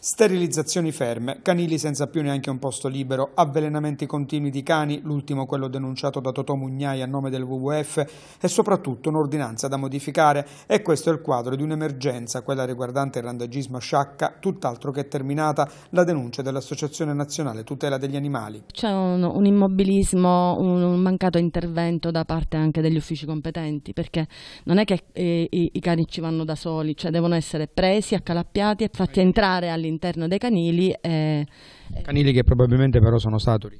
Sterilizzazioni ferme, canili senza più neanche un posto libero, avvelenamenti continui di cani, l'ultimo quello denunciato da Totò Mugnai a nome del WWF e soprattutto un'ordinanza da modificare e questo è il quadro di un'emergenza, quella riguardante il randagismo a sciacca, tutt'altro che terminata, la denuncia dell'Associazione Nazionale Tutela degli Animali. C'è un, un immobilismo, un, un, mancato intervento da parte anche degli uffici competenti perché non è che eh, i, i, cani ci vanno da soli, cioè devono essere presi, accalappiati e fatti entrare all'interno all'interno dei canili. E... Eh, canili che probabilmente però sono saturi.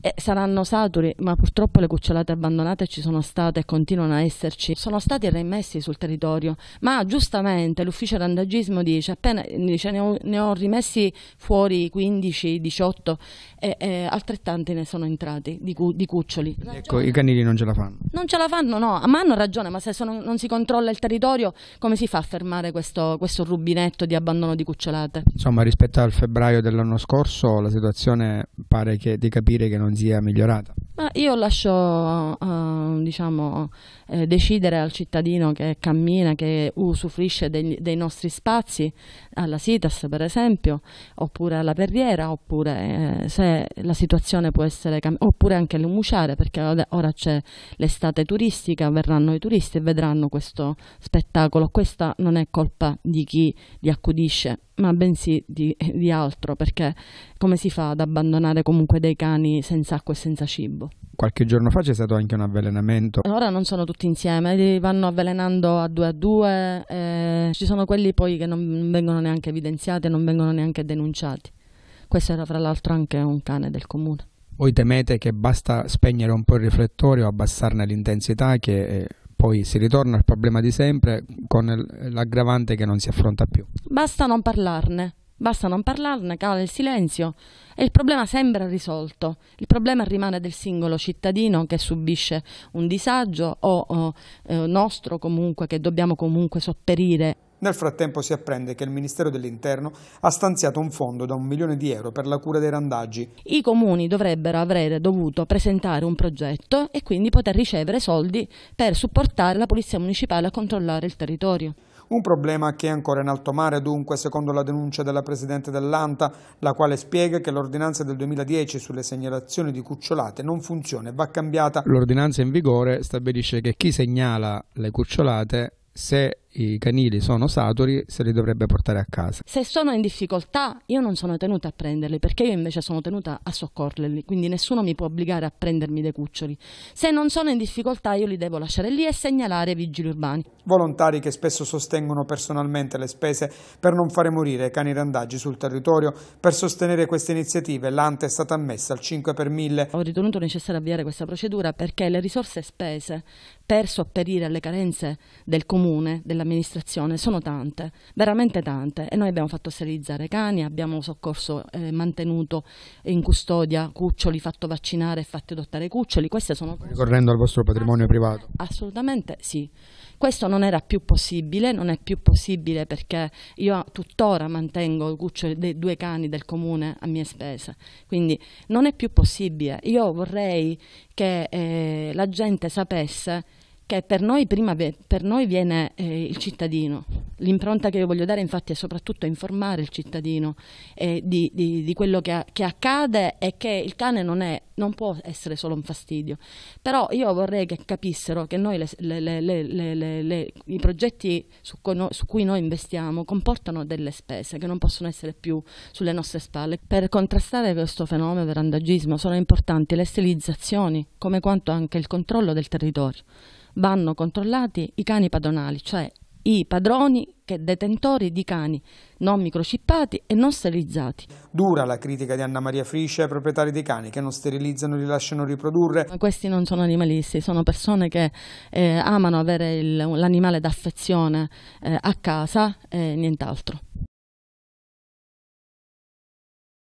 E eh, saranno saturi, ma purtroppo le cucciolate abbandonate ci sono state e continuano a esserci. Sono stati rimessi sul territorio, ma giustamente l'ufficio randagismo dice, appena, dice ne, ho, ne, ho, rimessi fuori 15, 18 e, e altrettanti ne sono entrati di, cu, di cuccioli. Ragione. Ecco, i canili non ce la fanno. Non ce la fanno, no, ma hanno ragione, ma se sono, non si controlla il territorio come si fa a fermare questo, questo rubinetto di abbandono di cucciolate? Insomma, rispetto al febbraio dell'anno scorso la situazione pare che, di capire che non non sia migliorata? Ma io lascio uh, diciamo, eh, decidere al cittadino che cammina, che usufruisce dei, dei, nostri spazi, alla CITAS per esempio, oppure alla Perriera, oppure eh, se la situazione può essere cambiata, oppure anche le muciare, perché ora c'è l'estate turistica, verranno i turisti e vedranno questo spettacolo. Questa non è colpa di chi li accudisce, ma bensì di, di altro, perché come si fa ad abbandonare comunque dei cani senza acqua e senza cibo? Qualche giorno fa c'è stato anche un avvelenamento. Ora non sono tutti insieme, li vanno avvelenando a due a due, eh, ci sono quelli poi che non vengono neanche evidenziati, non vengono neanche denunciati. Questo era fra l'altro anche un cane del comune. Voi temete che basta spegnere un po' il riflettorio, abbassarne l'intensità che eh, poi si ritorna al problema di sempre con l'aggravante che non si affronta più. Basta non parlarne. Basta non parlarne, cala il silenzio e il problema sembra risolto. Il problema rimane del singolo cittadino che subisce un disagio o, o eh, nostro comunque che dobbiamo comunque sopperire nel frattempo si apprende che il Ministero dell'Interno ha stanziato un fondo da un milione di euro per la cura dei randaggi. I comuni dovrebbero avere dovuto presentare un progetto e quindi poter ricevere soldi per supportare la Polizia Municipale a controllare il territorio. Un problema che è ancora in alto mare, dunque, secondo la denuncia della Presidente dell'ANTA, la quale spiega che l'ordinanza del 2010 sulle segnalazioni di cucciolate non funziona e va cambiata. L'ordinanza in vigore stabilisce che chi segnala le cucciolate, se i canili sono saturi se li dovrebbe portare a casa. Se sono in difficoltà io non sono tenuta a prenderli perché io invece sono tenuta a soccorrerli, quindi nessuno mi può obbligare a prendermi dei cuccioli. Se non sono in difficoltà io li devo lasciare lì e segnalare ai vigili urbani. Volontari che spesso sostengono personalmente le spese per non fare morire i cani randaggi sul territorio. Per sostenere queste iniziative l'ante è stata ammessa al 5 per 1000. Ho ritenuto necessario avviare questa procedura perché le risorse spese per sopperire alle carenze del comune, della dell'amministrazione sono tante, veramente tante e noi abbiamo fatto sterilizzare cani, abbiamo soccorso eh, mantenuto in custodia cuccioli, fatto vaccinare e fatto adottare cuccioli, queste sono cose... Ricorrendo al vostro patrimonio privato? Assolutamente sì. Questo non era più possibile, non è più possibile perché io tuttora mantengo cuccioli dei due cani del comune a mie spese, quindi non è più possibile. Io vorrei che eh, la gente sapesse che per noi prima per noi viene eh, il cittadino, L'impronta che io voglio dare infatti è soprattutto informare il cittadino eh, di, di, di, quello che, che, accade e che il cane non, è, non, può essere solo un fastidio. Però io vorrei che capissero che noi le, le, le, i progetti su cui, no, su cui, noi investiamo comportano delle spese che non possono essere più sulle nostre spalle. Per contrastare questo fenomeno del randagismo sono importanti le stilizzazioni come quanto anche il controllo del territorio. Vanno controllati i cani padronali, cioè i padroni che detentori di cani non microchippati e non sterilizzati. Dura la critica di Anna Maria Friscia ai proprietari dei cani che non sterilizzano e li lasciano riprodurre. Ma questi non sono animalisti, sono persone che eh, amano avere l'animale d'affezione eh, a casa e eh, nient'altro.